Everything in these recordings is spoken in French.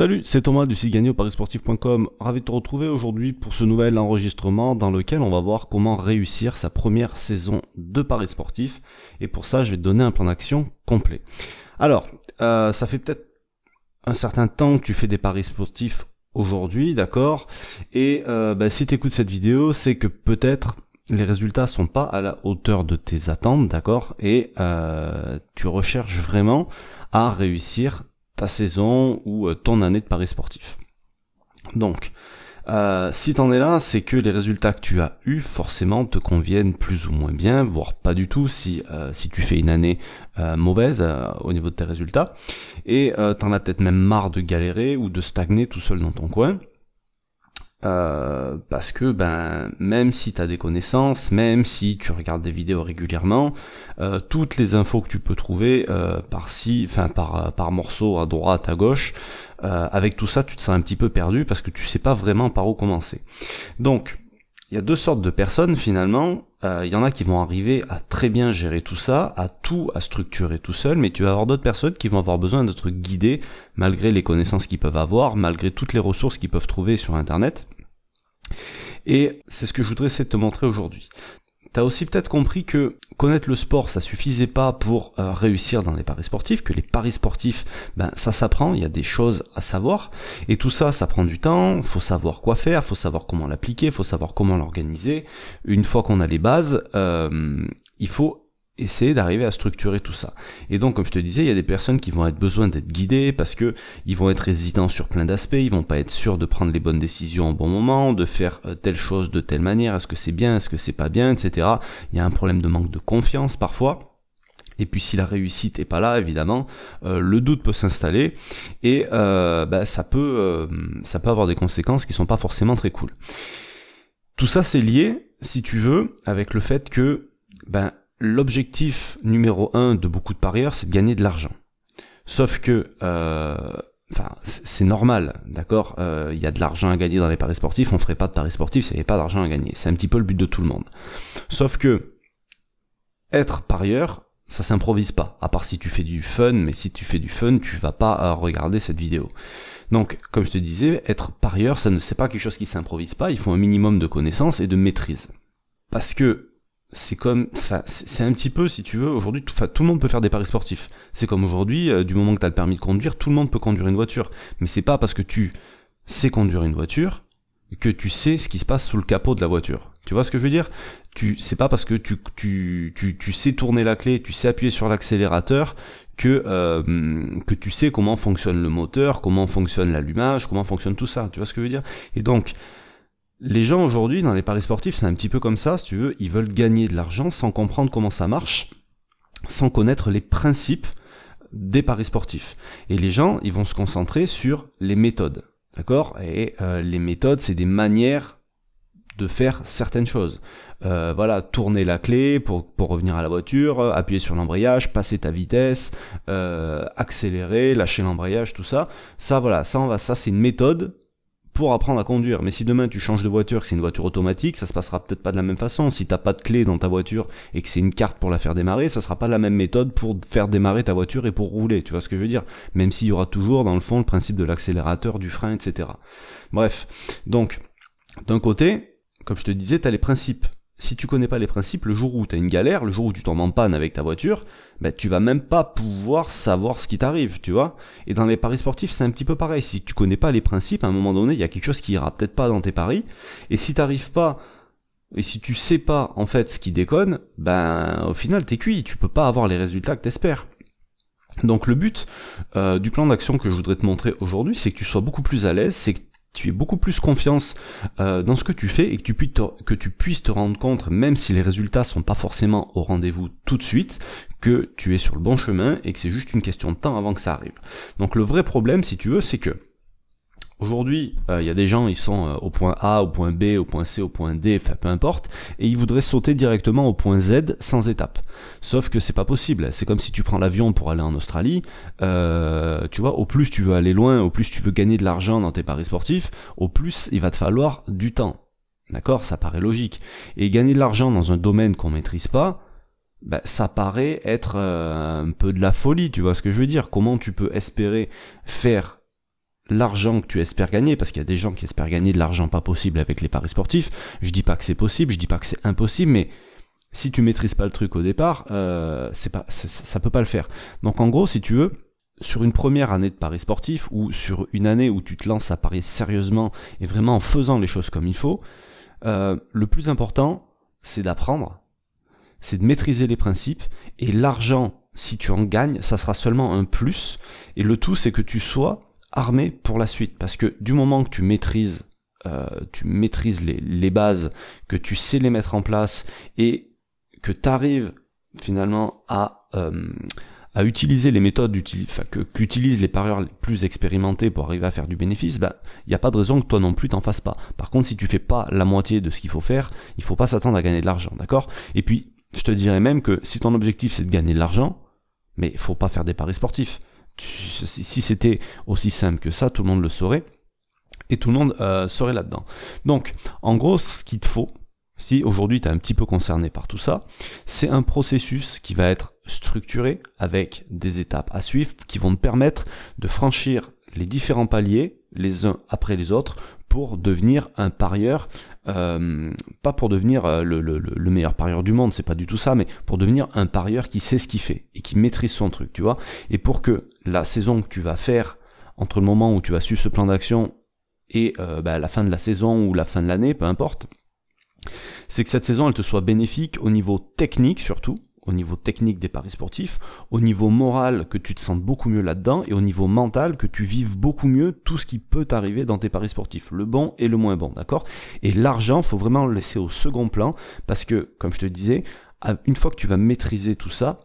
Salut, c'est Thomas du site gagné au Ravi de te retrouver aujourd'hui pour ce nouvel enregistrement dans lequel on va voir comment réussir sa première saison de Paris sportif. Et pour ça, je vais te donner un plan d'action complet. Alors, euh, ça fait peut-être un certain temps que tu fais des paris sportifs aujourd'hui, d'accord Et euh, bah, si tu écoutes cette vidéo, c'est que peut-être les résultats sont pas à la hauteur de tes attentes, d'accord Et euh, tu recherches vraiment à réussir ta saison ou euh, ton année de paris sportif. Donc, euh, si t'en es là, c'est que les résultats que tu as eus forcément te conviennent plus ou moins bien, voire pas du tout si, euh, si tu fais une année euh, mauvaise au niveau de tes résultats, et t'en as peut-être même marre de galérer ou de stagner tout seul dans ton coin. Euh, parce que ben même si tu as des connaissances, même si tu regardes des vidéos régulièrement, euh, toutes les infos que tu peux trouver euh, par si, enfin par par morceau à droite à gauche, avec tout ça tu te sens un petit peu perdu parce que tu sais pas vraiment par où commencer. Donc il y a deux sortes de personnes finalement il euh, y en a qui vont arriver à très bien gérer tout ça, à tout, à structurer tout seul, mais tu vas avoir d'autres personnes qui vont avoir besoin d'être guidées malgré les connaissances qu'ils peuvent avoir, malgré toutes les ressources qu'ils peuvent trouver sur Internet. Et c'est ce que je voudrais essayer de te montrer aujourd'hui. T'as aussi peut-être compris que connaître le sport, ça suffisait pas pour euh, réussir dans les paris sportifs, que les paris sportifs, ben ça s'apprend, il y a des choses à savoir, et tout ça, ça prend du temps, faut savoir quoi faire, faut savoir comment l'appliquer, faut savoir comment l'organiser. Une fois qu'on a les bases, euh, il faut essayer d'arriver à structurer tout ça. Et donc, comme je te disais, il y a des personnes qui vont être besoin d'être guidées parce que ils vont être hésitants sur plein d'aspects, ils vont pas être sûrs de prendre les bonnes décisions au bon moment, de faire euh, telle chose de telle manière, est-ce que c'est bien, est-ce que c'est pas bien, etc. Il y a un problème de manque de confiance parfois. Et puis si la réussite n'est pas là, évidemment, euh, le doute peut s'installer et euh, bah, ça, peut, ça peut avoir des conséquences qui sont pas forcément très cool. Tout ça c'est lié, si tu veux, avec le fait que ben, l'objectif numéro un de beaucoup de parieurs, c'est de gagner de l'argent. Sauf que, euh, enfin, c'est normal, d'accord. Euh, il y a de l'argent à gagner dans les paris sportifs. On ferait pas de paris sportifs s'il n'y avait pas d'argent à gagner. C'est un petit peu le but de tout le monde. Sauf que être parieur, ça s'improvise pas, à part si tu fais du fun, mais si tu fais du fun, tu vas pas euh, regarder cette vidéo. Donc, comme je te disais, être parieur, ça ne c'est pas quelque chose qui s'improvise pas, il faut un minimum de connaissances et de maîtrise. Parce que c'est comme ça, c'est un petit peu, si tu veux, aujourd'hui, tout, tout le monde peut faire des paris sportifs. C'est comme aujourd'hui, euh, du moment que tu as le permis de conduire, tout le monde peut conduire une voiture. Mais c'est pas parce que tu sais conduire une voiture que tu sais ce qui se passe sous le capot de la voiture. Tu vois ce que je veux dire Tu c'est pas parce que tu, tu, tu, tu sais tourner la clé, tu sais appuyer sur l'accélérateur que euh, que tu sais comment fonctionne le moteur, comment fonctionne l'allumage, comment fonctionne tout ça. Tu vois ce que je veux dire Et donc les gens aujourd'hui dans les paris sportifs, c'est un petit peu comme ça, si tu veux, ils veulent gagner de l'argent sans comprendre comment ça marche, sans connaître les principes des paris sportifs. Et les gens, ils vont se concentrer sur les méthodes. D'accord Et euh, les méthodes, c'est des manières de faire certaines choses. Euh, voilà, tourner la clé pour, pour, revenir à la voiture, euh, appuyer sur l'embrayage, passer ta vitesse, accélérer, lâcher l'embrayage, tout ça. Ça, voilà, ça, on va, ça, c'est une méthode pour apprendre à conduire. Mais si demain tu changes de voiture, que c'est une voiture automatique, ça se passera peut-être pas de la même façon. Si t'as pas de clé dans ta voiture et que c'est une carte pour la faire démarrer, ça sera pas la même méthode pour faire démarrer ta voiture et pour rouler. Tu vois ce que je veux dire Même s'il y aura toujours dans le fond le principe de l'accélérateur, du frein, etc. Bref, donc d'un côté, comme je te disais, t'as les principes si tu connais pas les principes, le jour où tu as une galère, le jour où tu tombes en panne avec ta voiture, ben, tu vas même pas pouvoir savoir ce qui t'arrive, tu vois. Et dans les paris sportifs, c'est un petit peu pareil. Si tu connais pas les principes, à un moment donné, il y a quelque chose qui ira peut-être pas dans tes paris. Et si t'arrives pas, et si tu sais pas, en fait, ce qui déconne, ben, au final, t'es cuit. Tu peux pas avoir les résultats que t'espères. Donc le but euh, du plan d'action que je voudrais te montrer aujourd'hui, c'est que tu sois beaucoup plus à l'aise, c'est tu es beaucoup plus confiance euh, dans ce que tu fais et que tu, puisses te, que tu puisses te rendre compte, même si les résultats sont pas forcément au rendez-vous tout de suite, que tu es sur le bon chemin et que c'est juste une question de temps avant que ça arrive. Donc le vrai problème, si tu veux, c'est que Aujourd'hui, euh, il y a des gens, ils sont euh, au point A, au point B, au point C, au point D, enfin peu importe, et ils voudraient sauter directement au point Z sans étape. Sauf que c'est pas possible. C'est comme si tu prends l'avion pour aller en Australie. Euh, tu vois, au plus tu veux aller loin, au plus tu veux gagner de l'argent dans tes paris sportifs, au plus il va te falloir du temps. D'accord Ça paraît logique. Et gagner de l'argent dans un domaine qu'on maîtrise pas, bah, ça paraît être un peu de la folie, tu vois ce que je veux dire Comment tu peux espérer faire l'argent que tu espères gagner, parce qu'il y a des gens qui espèrent gagner de l'argent pas possible avec les paris sportifs, je dis pas que c'est possible, je dis pas que c'est impossible, mais si tu maîtrises pas le truc au départ, euh, c'est pas, ça peut pas le faire. Donc en gros, si tu veux, sur une première année de paris sportif ou sur une année où tu te lances à parier sérieusement et vraiment en faisant les choses comme il faut, euh, le plus important, c'est d'apprendre, c'est de maîtriser les principes et l'argent, si tu en gagnes, ça sera seulement un plus. Et le tout, c'est que tu sois armé pour la suite. Parce que du moment que tu maîtrises, euh, tu maîtrises les, bases, que tu sais les mettre en place et que tu arrives finalement à, euh, à utiliser les méthodes qu'utilisent les parieurs les plus expérimentés pour arriver à faire du bénéfice, il ben, n'y a pas de raison que toi non plus t'en fasses pas. Par contre, si tu fais pas la moitié de ce qu'il faut faire, il faut pas s'attendre à gagner de l'argent, d'accord Et puis, je te dirais même que si ton objectif c'est de gagner de l'argent, mais faut pas faire des paris sportifs si c'était aussi simple que ça, tout le monde le saurait. Et tout le monde euh, saurait serait là-dedans. Donc, en gros, ce qu'il te faut, si aujourd'hui tu es un petit peu concerné par tout ça, c'est un processus qui va être structuré avec des étapes à suivre qui vont te permettre de franchir les différents paliers les uns après les autres pour devenir un parieur, euh, pas pour devenir euh, le, meilleur parieur du monde, c'est pas du tout ça, mais pour devenir un parieur qui sait ce qu'il fait et qui maîtrise son truc, tu vois. Et pour que la saison que tu vas faire, entre le moment où tu vas suivre ce plan d'action et euh, bah, la fin de la saison ou la fin de l'année, peu importe, c'est que cette saison elle te soit bénéfique au niveau technique surtout, au niveau technique des paris sportifs, au niveau moral que tu te sentes beaucoup mieux là-dedans et au niveau mental que tu vives beaucoup mieux tout ce qui peut t'arriver dans tes paris sportifs, le bon et le moins bon, d'accord Et l'argent, faut vraiment le laisser au second plan parce que, comme je te disais, une fois que tu vas maîtriser tout ça,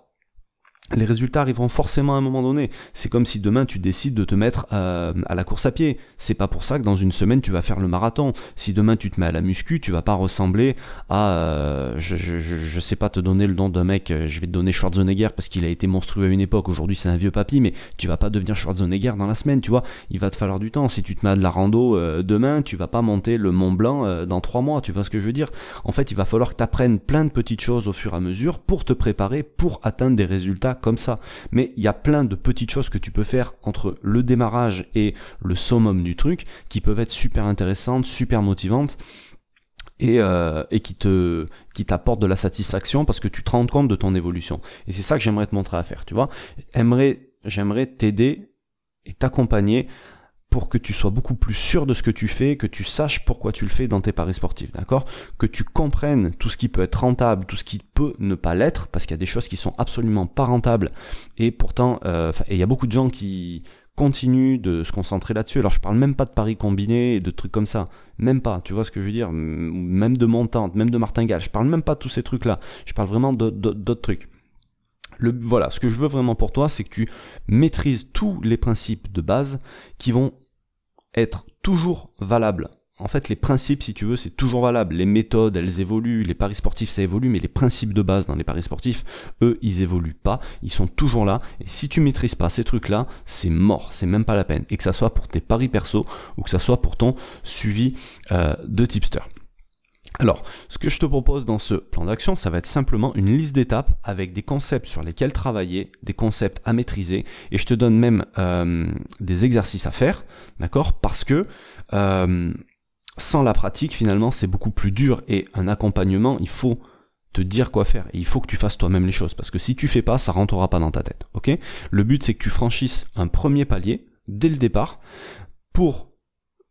les résultats arriveront forcément à un moment donné. C'est comme si demain tu décides de te mettre euh, à, la course à pied. C'est pas pour ça que dans une semaine tu vas faire le marathon. Si demain tu te mets à la muscu, tu vas pas ressembler à, euh, je, sais pas te donner le nom d'un mec. Euh, je vais te donner Schwarzenegger parce qu'il a été monstrueux à une époque. Aujourd'hui c'est un vieux papy, mais tu vas pas devenir Schwarzenegger dans la semaine. Tu vois, il va te falloir du temps. Si tu te mets à de la rando demain, tu vas pas monter le Mont Blanc dans trois mois. Tu vois ce que je veux dire En fait, il va falloir que tu apprennes plein de petites choses au fur et à mesure pour te préparer pour atteindre des résultats comme ça. Mais il y a plein de petites choses que tu peux faire entre le démarrage et le summum du truc qui peuvent être super intéressantes, super motivantes. Et, euh, qui te qui t'apporte de la satisfaction parce que tu te rends compte de ton évolution. Et c'est ça que j'aimerais te montrer à faire, tu vois. J'aimerais j'aimerais t'aider et t'accompagner pour que tu sois beaucoup plus sûr de ce que tu fais, que tu saches pourquoi tu le fais dans tes paris sportifs, d'accord Que tu comprennes tout ce qui peut être rentable, tout ce qui peut ne pas l'être, parce qu'il y a des choses qui sont absolument pas rentables, et pourtant, euh, il y a beaucoup de gens qui continuent de se concentrer là-dessus. Alors je parle même pas de paris combinés, de trucs comme ça, même pas, tu vois ce que je veux dire Même de montante, même de martingale, je parle même pas de tous ces trucs-là, je parle vraiment d'autres trucs. voilà, ce que je veux vraiment pour toi, c'est que tu maîtrises tous les principes de base qui vont être toujours valable. En fait, les principes, si tu veux, c'est toujours valable. Les méthodes, elles évoluent, les paris sportifs, ça évolue, mais les principes de base dans les paris sportifs, eux, ils évoluent pas, ils sont toujours là, et si tu maîtrises pas ces trucs-là, c'est mort, c'est même pas la peine. Et que ça soit pour tes paris perso, ou que ça soit pour ton suivi euh, de tipster. Alors, ce que je te propose dans ce plan d'action, ça va être simplement une liste d'étapes avec des concepts sur lesquels travailler, des concepts à maîtriser, et je te donne même euh, des exercices à faire, d'accord Parce que euh, sans la pratique, finalement, c'est beaucoup plus dur, et un accompagnement, il faut te dire quoi faire, et il faut que tu fasses toi-même les choses, parce que si tu fais pas, ça rentrera pas dans ta tête, ok Le but, c'est que tu franchisses un premier palier, dès le départ, pour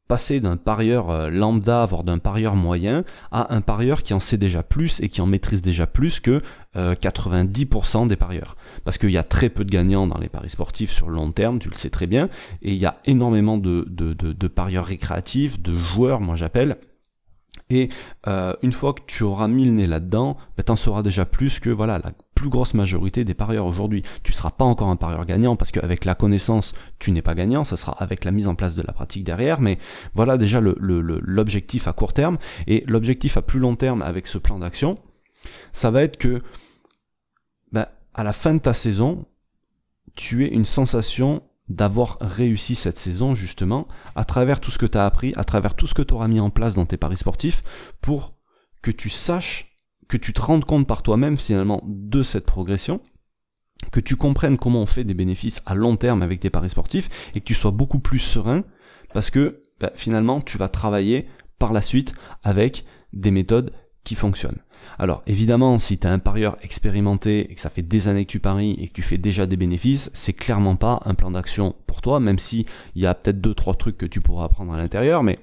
passer d'un parieur euh, lambda, voire d'un parieur moyen, à un parieur qui en sait déjà plus et qui en maîtrise déjà plus que 90% euh, des parieurs. Parce qu'il y a très peu de gagnants dans les paris sportifs sur le long terme, tu le sais très bien, et il y a énormément de, de parieurs récréatifs, de joueurs, moi j'appelle, et euh, une fois que tu auras mis le nez là-dedans, bah, tu en sauras déjà plus que voilà la plus grosse majorité des parieurs aujourd'hui. Tu ne seras pas encore un parieur gagnant parce qu'avec la connaissance, tu n'es pas gagnant. Ça sera avec la mise en place de la pratique derrière. Mais voilà déjà l'objectif le, à court terme. Et l'objectif à plus long terme avec ce plan d'action, ça va être que bah, à la fin de ta saison, tu aies une sensation d'avoir réussi cette saison justement à travers tout ce que tu as appris, à travers tout ce que tu auras mis en place dans tes paris sportifs pour que tu saches, que tu te rendes compte par toi-même finalement de cette progression, que tu comprennes comment on fait des bénéfices à long terme avec tes paris sportifs et que tu sois beaucoup plus serein parce que bah, finalement tu vas travailler par la suite avec des méthodes qui fonctionnent. Alors évidemment, si tu es un parieur expérimenté et que ça fait des années que tu paries et que tu fais déjà des bénéfices, c'est clairement pas un plan d'action pour toi, même si il y a peut-être deux trois trucs que tu pourras apprendre à l'intérieur, mais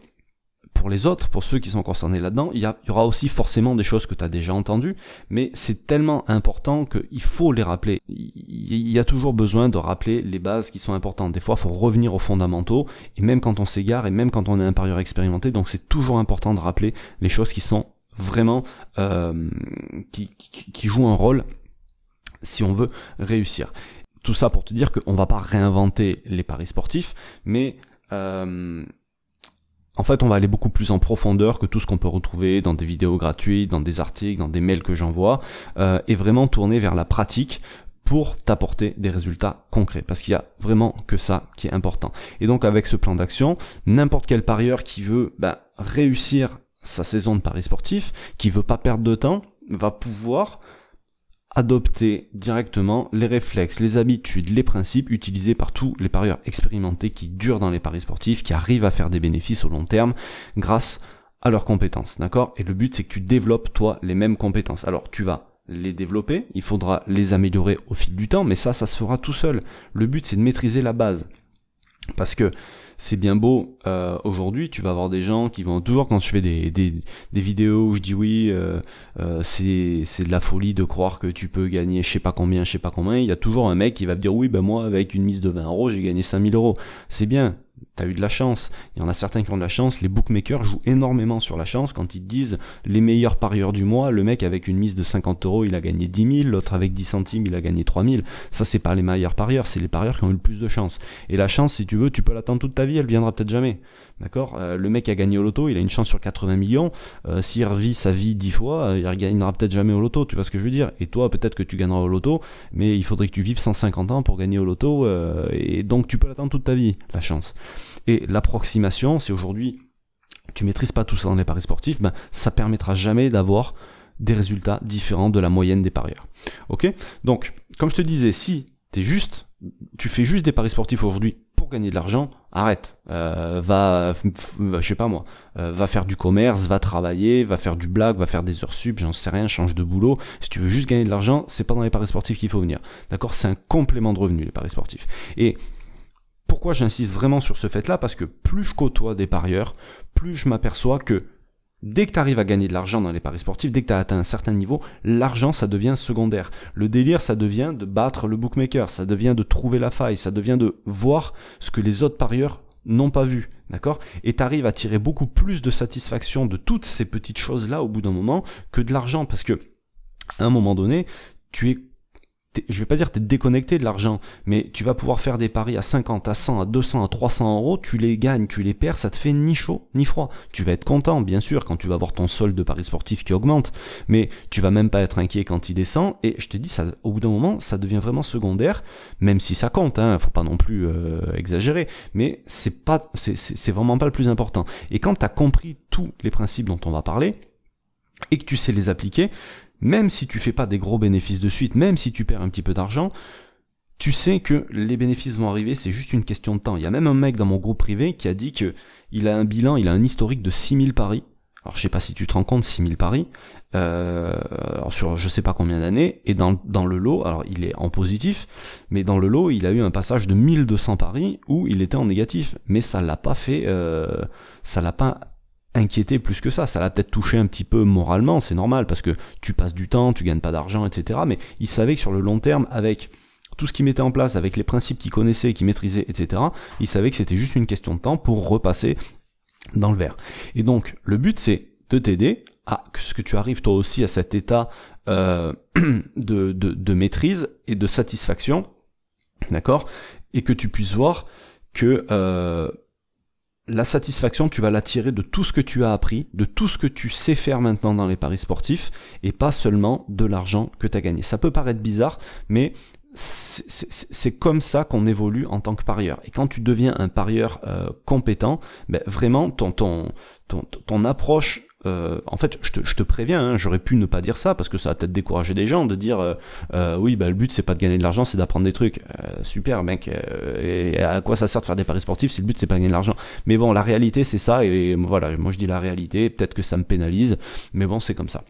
pour les autres, pour ceux qui sont concernés là-dedans, il y, aura aussi forcément des choses que tu as déjà entendues, mais c'est tellement important qu'il faut les rappeler. Il y, a toujours besoin de rappeler les bases qui sont importantes. Des fois, il faut revenir aux fondamentaux, et même quand on s'égare, et même quand on est un parieur expérimenté, donc c'est toujours important de rappeler les choses qui sont vraiment euh, qui, joue un rôle si on veut réussir. Tout ça pour te dire qu'on va pas réinventer les paris sportifs, mais euh, en fait, on va aller beaucoup plus en profondeur que tout ce qu'on peut retrouver dans des vidéos gratuites, dans des articles, dans des mails que j'envoie, euh, et vraiment tourner vers la pratique pour t'apporter des résultats concrets. Parce qu'il y a vraiment que ça qui est important. Et donc avec ce plan d'action, n'importe quel parieur qui veut bah, réussir sa saison de paris sportif, qui veut pas perdre de temps, va pouvoir adopter directement les réflexes, les habitudes, les principes utilisés par tous les parieurs expérimentés qui durent dans les paris sportifs, qui arrivent à faire des bénéfices au long terme grâce à leurs compétences, d'accord Et le but c'est que tu développes toi les mêmes compétences. Alors tu vas les développer, il faudra les améliorer au fil du temps, mais ça, ça se fera tout seul. Le but c'est de maîtriser la base. Parce que c'est bien beau euh, aujourd'hui, tu vas avoir des gens qui vont toujours quand je fais des, des, des vidéos où je dis oui, euh, euh, c'est, c'est de la folie de croire que tu peux gagner je sais pas combien, je sais pas combien, il y a toujours un mec qui va me dire oui, ben moi avec une mise de 20 euros, j'ai gagné 5000 euros. C'est bien, t'as eu de la chance. Il y en a certains qui ont de la chance. Les bookmakers jouent énormément sur la chance quand ils disent les meilleurs parieurs du mois. Le mec avec une mise de 50 euros, il a gagné 10 000. L'autre avec 10 centimes, il a gagné 3 000. Ça, c'est pas les meilleurs parieurs, c'est les parieurs qui ont eu le plus de chance. Et la chance, si tu veux, tu peux l'attendre toute ta vie, elle viendra peut-être jamais. D'accord euh, Le mec a gagné au loto, il a une chance sur 80 millions. Euh, s'il revit sa vie 10 fois, il euh, il gagnera peut-être jamais au loto, tu vois ce que je veux dire Et toi, peut-être que tu gagneras au loto, mais il faudrait que tu vives 150 ans pour gagner au loto, et donc tu peux l'attendre toute ta vie, la chance. Et l'approximation, si aujourd'hui tu maîtrises pas tout ça dans les paris sportifs, ben, ça permettra jamais d'avoir des résultats différents de la moyenne des parieurs. Ok Donc, comme je te disais, si tu juste, tu fais juste des paris sportifs aujourd'hui pour gagner de l'argent, arrête. Euh, va, je sais pas moi, euh, va faire du commerce, va travailler, va faire du blague, va faire des heures sup, j'en sais rien, change de boulot. Si tu veux juste gagner de l'argent, c'est pas dans les paris sportifs qu'il faut venir. D'accord C'est un complément de revenu les paris sportifs. Et pourquoi j'insiste vraiment sur ce fait-là Parce que plus je côtoie des parieurs, plus je m'aperçois que dès que tu arrives à gagner de l'argent dans les paris sportifs, dès que tu as atteint un certain niveau, l'argent, ça devient secondaire. Le délire, ça devient de battre le bookmaker, ça devient de trouver la faille, ça devient de voir ce que les autres parieurs n'ont pas vu. D'accord Et tu arrives à tirer beaucoup plus de satisfaction de toutes ces petites choses-là au bout d'un moment que de l'argent. Parce que, à un moment donné, tu es je vais pas dire tu es déconnecté de l'argent, mais tu vas pouvoir faire des paris à 50, à 100, à 200, à 300 euros, tu les gagnes, tu les perds, ça te fait ni chaud ni froid. Tu vas être content, bien sûr, quand tu vas voir ton solde de paris sportif qui augmente, mais tu vas même pas être inquiet quand il descend. Et je te dis, ça, au bout d'un moment, ça devient vraiment secondaire, même si ça compte, hein, faut pas non plus euh, exagérer, mais c'est pas, c'est vraiment pas le plus important. Et quand tu as compris tous les principes dont on va parler et que tu sais les appliquer, même si tu fais pas des gros bénéfices de suite, même si tu perds un petit peu d'argent, tu sais que les bénéfices vont arriver, c'est juste une question de temps. Il y a même un mec dans mon groupe privé qui a dit que il a un bilan, il a un historique de 6000 paris. Alors je sais pas si tu te rends compte, 6000 paris, euh, sur je sais pas combien d'années, et dans, dans le lot, alors il est en positif, mais dans le lot il a eu un passage de 1200 paris où il était en négatif, mais ça l'a pas fait, euh, ça l'a pas inquiété plus que ça. Ça l'a peut-être touché un petit peu moralement, c'est normal, parce que tu passes du temps, tu gagnes pas d'argent, etc. Mais il savait que sur le long terme, avec tout ce qu'il mettait en place, avec les principes qu'il connaissait, qu'il maîtrisait, etc., il savait que c'était juste une question de temps pour repasser dans le verre. Et donc, le but, c'est de t'aider à ce que tu arrives toi aussi à cet état euh, de, de, de maîtrise et de satisfaction, d'accord Et que tu puisses voir que euh, la satisfaction, tu vas l'attirer de tout ce que tu as appris, de tout ce que tu sais faire maintenant dans les paris sportifs, et pas seulement de l'argent que tu as gagné. Ça peut paraître bizarre, mais c'est comme ça qu'on évolue en tant que parieur. Et quand tu deviens un parieur euh, compétent, ben vraiment ton, ton, ton approche euh, en fait, je te, je te préviens, hein, j'aurais pu ne pas dire ça parce que ça a peut-être découragé des gens de dire euh, euh, oui, bah, le but c'est pas de gagner de l'argent, c'est d'apprendre des trucs. super, mec. et à quoi ça sert de faire des paris sportifs si le but c'est pas de gagner de l'argent Mais bon, la réalité c'est ça et voilà, moi je dis la réalité. Peut-être que ça me pénalise, mais bon, c'est comme ça.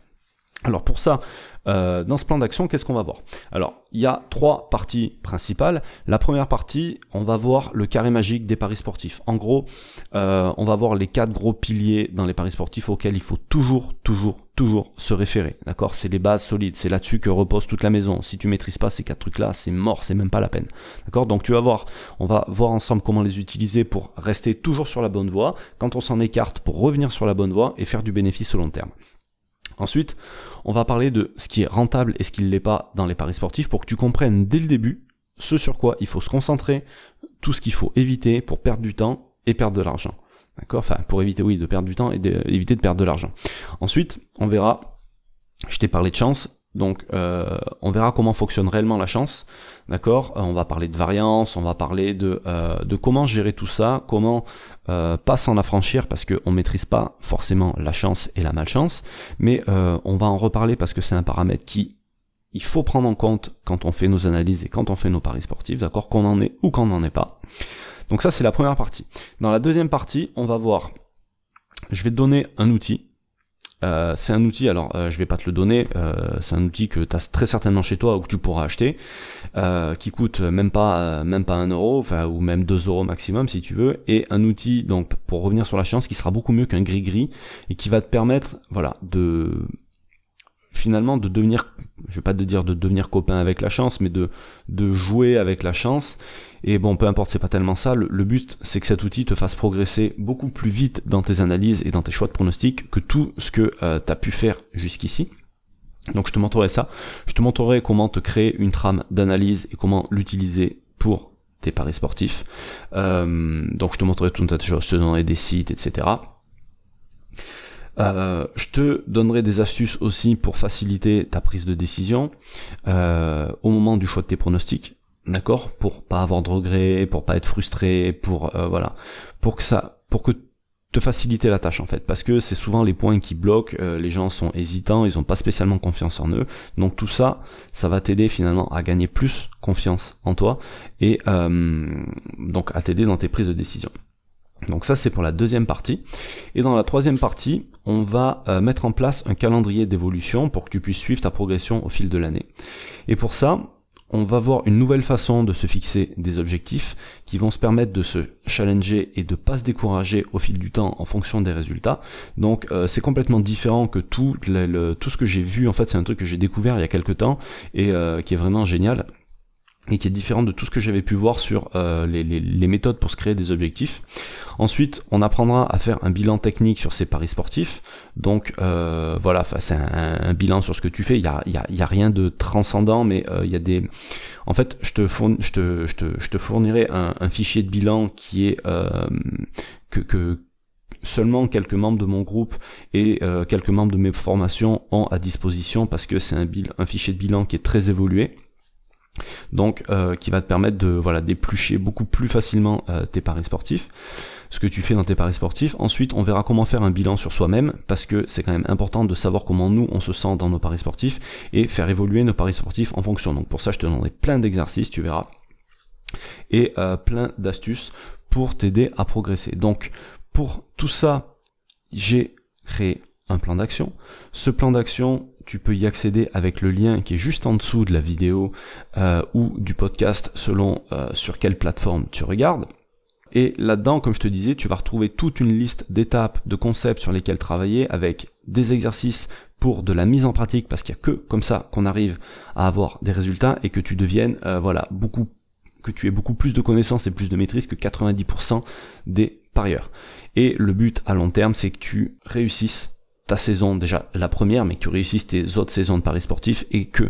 Alors pour ça, euh, dans ce plan d'action, qu'est-ce qu'on va voir Alors, il y a trois parties principales. La première partie, on va voir le carré magique des paris sportifs. En gros, euh, on va voir les quatre gros piliers dans les paris sportifs auxquels il faut toujours, toujours, toujours se référer. D'accord C'est les bases solides, c'est là-dessus que repose toute la maison. Si tu maîtrises pas ces quatre trucs-là, c'est mort, c'est même pas la peine. D'accord Donc tu vas voir, on va voir ensemble comment les utiliser pour rester toujours sur la bonne voie, quand on s'en écarte pour revenir sur la bonne voie et faire du bénéfice au long terme. Ensuite, on va parler de ce qui est rentable et ce qui ne l'est pas dans les paris sportifs pour que tu comprennes dès le début ce sur quoi il faut se concentrer, tout ce qu'il faut éviter pour perdre du temps et perdre de l'argent. D'accord Enfin, pour éviter, oui, de perdre du temps et d'éviter de perdre de l'argent. Ensuite, on verra, je t'ai parlé de chance, donc euh, on verra comment fonctionne réellement la chance, d'accord euh, On va parler de variance, on va parler de, euh, de comment gérer tout ça, comment pas s'en affranchir parce qu'on ne maîtrise pas forcément la chance et la malchance, mais on va en reparler parce que c'est un paramètre qui il faut prendre en compte quand on fait nos analyses et quand on fait nos paris sportifs, d'accord Qu'on en est ou qu'on n'en est pas. Donc ça c'est la première partie. Dans la deuxième partie, on va voir, je vais te donner un outil, euh, c'est un outil, alors je euh, je vais pas te le donner, euh, c'est un outil que tu as très certainement chez toi ou que tu pourras acheter, qui coûte même pas même pas un euro, enfin ou même 2 euros maximum si tu veux, et un outil donc pour revenir sur la chance qui sera beaucoup mieux qu'un gris-gris et qui va te permettre voilà de finalement de devenir, je vais pas te dire de devenir copain avec la chance, mais de, de jouer avec la chance. Et bon, peu importe, c'est pas tellement ça. Le, but, c'est que cet outil te fasse progresser beaucoup plus vite dans tes analyses et dans tes choix de pronostics que tout ce que euh, tu as pu faire jusqu'ici. Donc je te montrerai ça. Je te montrerai comment te créer une trame d'analyse et comment l'utiliser pour tes paris sportifs. Euh, donc je te montrerai tout un tas de choses, je te donnerai des sites, etc. Euh, je te donnerai des astuces aussi pour faciliter ta prise de décision euh, au moment du choix de tes pronostics, d'accord Pour pas avoir de regrets, pour pas être frustré, pour euh, voilà, pour que ça, pour que te faciliter la tâche en fait parce que c'est souvent les points qui bloquent les gens sont hésitants ils n'ont pas spécialement confiance en eux donc tout ça ça va t'aider finalement à gagner plus confiance en toi et donc à t'aider dans tes prises de décision donc ça c'est pour la deuxième partie. Et dans la troisième partie, on va euh, mettre en place un calendrier d'évolution pour que tu puisses suivre ta progression au fil de l'année. Et pour ça, on va voir une nouvelle façon de se fixer des objectifs qui vont se permettre de se challenger et de pas se décourager au fil du temps en fonction des résultats. Donc euh, c'est complètement différent que tout, le, tout ce que j'ai vu, en fait c'est un truc que j'ai découvert il y a quelques temps et euh, qui est vraiment génial et qui est différent de tout ce que j'avais pu voir sur euh, les, méthodes pour se créer des objectifs. Ensuite, on apprendra à faire un bilan technique sur ces paris sportifs. Donc euh, voilà, c'est un, bilan sur ce que tu fais. Il n'y a, rien de transcendant, mais euh, il y a des... En fait, je te, je te, fournirai un, fichier de bilan qui est... Euh, que, seulement quelques membres de mon groupe et quelques membres de mes formations ont à disposition parce que c'est un, un, fichier de bilan qui est très évolué donc euh, qui va te permettre de voilà d'éplucher beaucoup plus facilement euh, tes paris sportifs, ce que tu fais dans tes paris sportifs. Ensuite, on verra comment faire un bilan sur soi-même parce que c'est quand même important de savoir comment nous on se sent dans nos paris sportifs et faire évoluer nos paris sportifs en fonction. Donc pour ça, je te donnerai plein d'exercices, tu verras, et euh, plein d'astuces pour t'aider à progresser. Donc pour tout ça, j'ai créé un plan d'action. Ce plan d'action, tu peux y accéder avec le lien qui est juste en dessous de la vidéo euh, ou du podcast selon euh, sur quelle plateforme tu regardes. Et là-dedans, comme je te disais, tu vas retrouver toute une liste d'étapes, de concepts sur lesquels travailler avec des exercices pour de la mise en pratique parce qu'il n'y a que comme ça qu'on arrive à avoir des résultats et que tu deviennes euh, voilà beaucoup que tu aies beaucoup plus de connaissances et plus de maîtrise que 90% des parieurs. Et le but à long terme, c'est que tu réussisses ta saison, déjà la première, mais que tu réussisses tes autres saisons de paris sportifs et que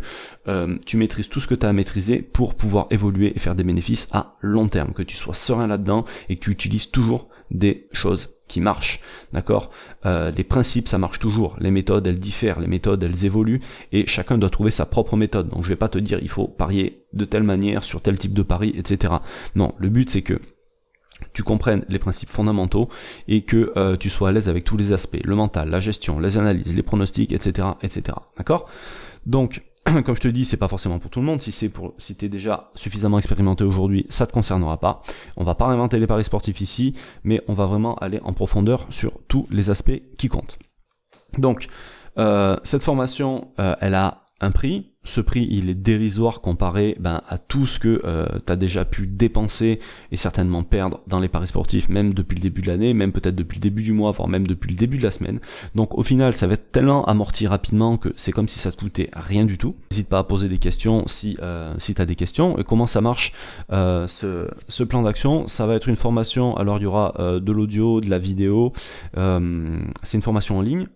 euh, tu maîtrises tout ce que tu as à maîtriser pour pouvoir évoluer et faire des bénéfices à long terme, que tu sois serein là-dedans et que tu utilises toujours des choses qui marchent, d'accord euh, Les principes, ça marche toujours. Les méthodes, elles diffèrent. Les méthodes, elles évoluent et chacun doit trouver sa propre méthode. Donc, je vais pas te dire il faut parier de telle manière sur tel type de pari, etc. Non, le but c'est que tu comprennes les principes fondamentaux et que euh, tu sois à l'aise avec tous les aspects, le mental, la gestion, les analyses, les pronostics, etc. etc. D'accord Donc, comme je te dis, c'est pas forcément pour tout le monde. Si c'est pour, si t'es déjà suffisamment expérimenté aujourd'hui, ça te concernera pas. On va pas inventer les paris sportifs ici, mais on va vraiment aller en profondeur sur tous les aspects qui comptent. Donc, euh, cette formation, euh, elle a un prix ce prix il est dérisoire comparé ben, à tout ce que euh, tu as déjà pu dépenser et certainement perdre dans les paris sportifs, même depuis le début de l'année, même peut-être depuis le début du mois, voire même depuis le début de la semaine. Donc au final ça va être tellement amorti rapidement que c'est comme si ça te coûtait rien du tout. N'hésite pas à poser des questions si, euh, si tu as des questions. Et comment ça marche euh, ce, plan d'action Ça va être une formation, alors il y aura de l'audio, de la vidéo, c'est une formation en ligne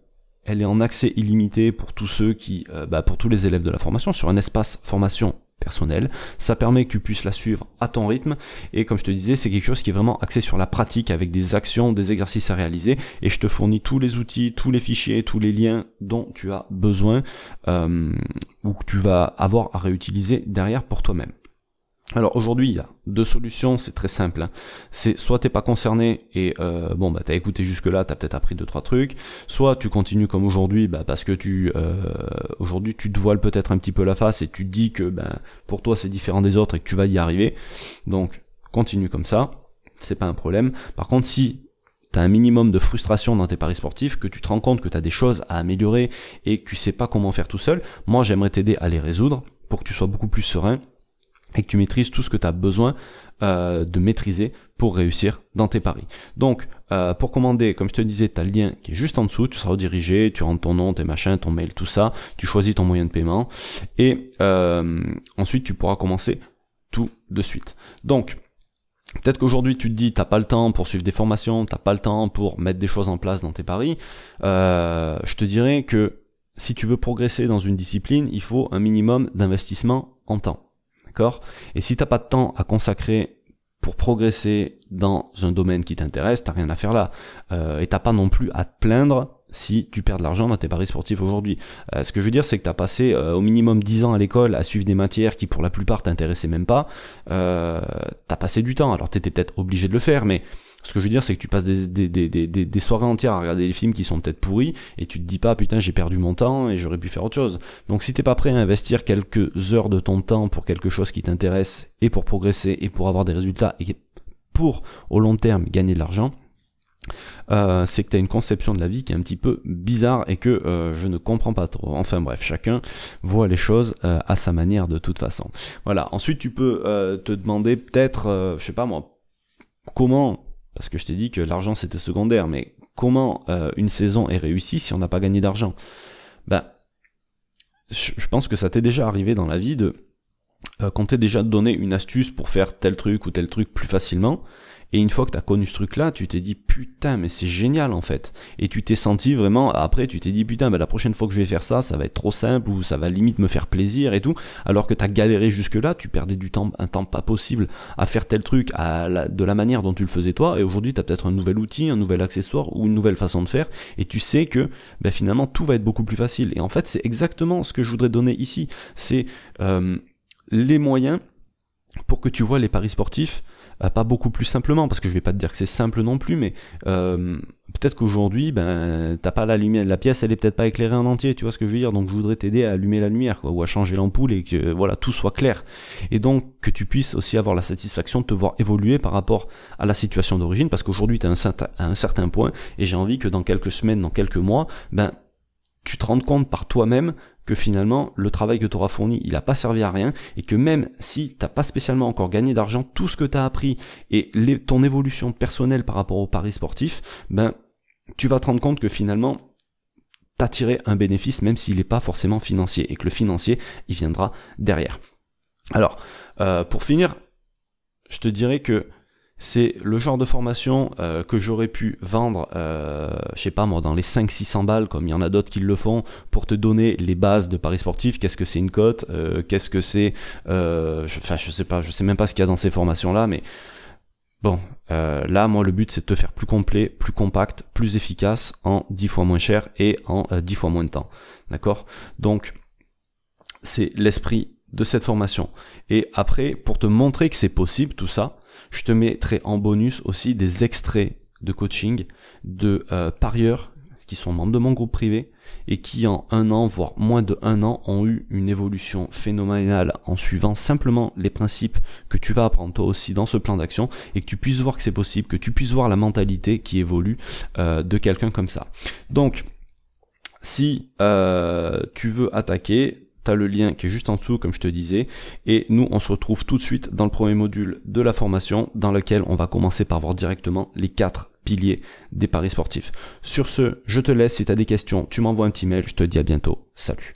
elle est en accès illimité pour tous ceux qui, euh, bah, pour tous les élèves de la formation, sur un espace formation personnel. Ça permet que tu puisses la suivre à ton rythme. Et comme je te disais, c'est quelque chose qui est vraiment axé sur la pratique avec des actions, des exercices à réaliser. Et je te fournis tous les outils, tous les fichiers, tous les liens dont tu as besoin euh, ou que tu vas avoir à réutiliser derrière pour toi-même. Alors aujourd'hui, il y a deux solutions, c'est très simple. Hein. C'est soit t'es pas concerné et euh, bon bah t'as écouté jusque là, t'as peut-être appris deux trois trucs. Soit tu continues comme aujourd'hui, bah, parce que tu euh, aujourd'hui tu te voiles peut-être un petit peu la face et tu te dis que ben pour toi c'est différent des autres et que tu vas y arriver. Donc continue comme ça, c'est pas un problème. Par contre si t'as un minimum de frustration dans tes paris sportifs, que tu te rends compte que t'as des choses à améliorer et que tu sais pas comment faire tout seul, moi j'aimerais t'aider à les résoudre pour que tu sois beaucoup plus serein et que tu maîtrises tout ce que tu as besoin euh, de maîtriser pour réussir dans tes paris. Donc, euh, pour commander, comme je te disais, tu as le lien qui est juste en dessous, tu seras redirigé, tu rentres ton nom, tes machins, ton mail, tout ça, tu choisis ton moyen de paiement, et euh, ensuite tu pourras commencer tout de suite. Donc, Peut-être qu'aujourd'hui tu te dis t'as pas le temps pour suivre des formations, t'as pas le temps pour mettre des choses en place dans tes paris. je te dirais que si tu veux progresser dans une discipline, il faut un minimum d'investissement en temps. Et si t'as pas de temps à consacrer pour progresser dans un domaine qui t'intéresse, t'as rien à faire là. Euh, et t'as pas non plus à te plaindre si tu perds de l'argent dans tes paris sportifs aujourd'hui. Euh, ce que je veux dire, c'est que t'as passé euh, au minimum 10 ans à l'école à suivre des matières qui pour la plupart t'intéressaient même pas. T'as passé du temps, alors t'étais peut-être obligé de le faire, mais ce que je veux dire, c'est que tu passes des, des, soirées entières à regarder des films qui sont peut-être pourris et tu te dis pas putain j'ai perdu mon temps et j'aurais pu faire autre chose. Donc si t'es pas prêt à investir quelques heures de ton temps pour quelque chose qui t'intéresse et pour progresser et pour avoir des résultats et pour au long terme gagner de l'argent, euh, c'est que tu as une conception de la vie qui est un petit peu bizarre et que euh, je ne comprends pas trop. Enfin bref, chacun voit les choses euh, à sa manière de toute façon. Voilà, ensuite tu peux te demander peut-être, je sais pas moi, comment parce que je t'ai dit que l'argent c'était secondaire, mais comment euh, une saison est réussie si on n'a pas gagné d'argent Bah, je pense que ça t'est déjà arrivé dans la vie de compter euh, déjà donner une astuce pour faire tel truc ou tel truc plus facilement, et une fois que tu as connu ce truc-là, tu t'es dit putain, mais c'est génial en fait. Et tu t'es senti vraiment, après tu t'es dit putain, mais bah, la prochaine fois que je vais faire ça, ça va être trop simple ou ça va limite me faire plaisir et tout. Alors que tu as galéré jusque-là, tu perdais du temps, un temps pas possible à faire tel truc de la manière dont tu le faisais toi. Et aujourd'hui, tu as peut-être un nouvel outil, un nouvel accessoire ou une nouvelle façon de faire. Et tu sais que ben, finalement, tout va être beaucoup plus facile. Et en fait, c'est exactement ce que je voudrais donner ici. C'est euh, les moyens pour que tu vois les paris sportifs euh, pas beaucoup plus simplement, parce que je vais pas te dire que c'est simple non plus, mais euh, peut-être qu'aujourd'hui, ben, t'as pas la lumière, la pièce, elle est peut-être pas éclairée en entier, tu vois ce que je veux dire. Donc, je voudrais t'aider à allumer la lumière, quoi, ou à changer l'ampoule et que voilà tout soit clair. Et donc que tu puisses aussi avoir la satisfaction de te voir évoluer par rapport à la situation d'origine, parce qu'aujourd'hui, t'es à un certain point, et j'ai envie que dans quelques semaines, dans quelques mois, ben tu te rendes compte par toi-même que finalement le travail que tu auras fourni il n'a pas servi à rien et que même si t'as pas spécialement encore gagné d'argent, tout ce que tu as appris et ton évolution personnelle par rapport au pari sportif, ben tu vas te rendre compte que finalement as tiré un bénéfice même s'il n'est pas forcément financier et que le financier il viendra derrière. Alors euh, pour finir, je te dirais que c'est le genre de formation euh, que j'aurais pu vendre, euh, je sais pas moi, dans les 5 600 balles, comme il y en a d'autres qui le font, pour te donner les bases de paris sportif, qu'est-ce que c'est une cote, euh, qu'est-ce que c'est, euh, enfin je, je, sais pas, je sais même pas ce qu'il y a dans ces formations-là, mais bon, là moi le but c'est de te faire plus complet, plus compact, plus efficace, en 10 fois moins cher et en 10 fois moins de temps, d'accord Donc c'est l'esprit de cette formation. Et après, pour te montrer que c'est possible tout ça, je te mettrai en bonus aussi des extraits de coaching de euh, parieurs qui sont membres de mon groupe privé et qui en un an, voire moins de un an, ont eu une évolution phénoménale en suivant simplement les principes que tu vas apprendre toi aussi dans ce plan d'action et que tu puisses voir que c'est possible, que tu puisses voir la mentalité qui évolue euh, de quelqu'un comme ça. Donc, si euh, tu veux attaquer, tu as le lien qui est juste en dessous, comme je te disais. Et nous, on se retrouve tout de suite dans le premier module de la formation, dans lequel on va commencer par voir directement les quatre piliers des paris sportifs. Sur ce, je te laisse. Si tu as des questions, tu m'envoies un petit mail. Je te dis à bientôt. Salut.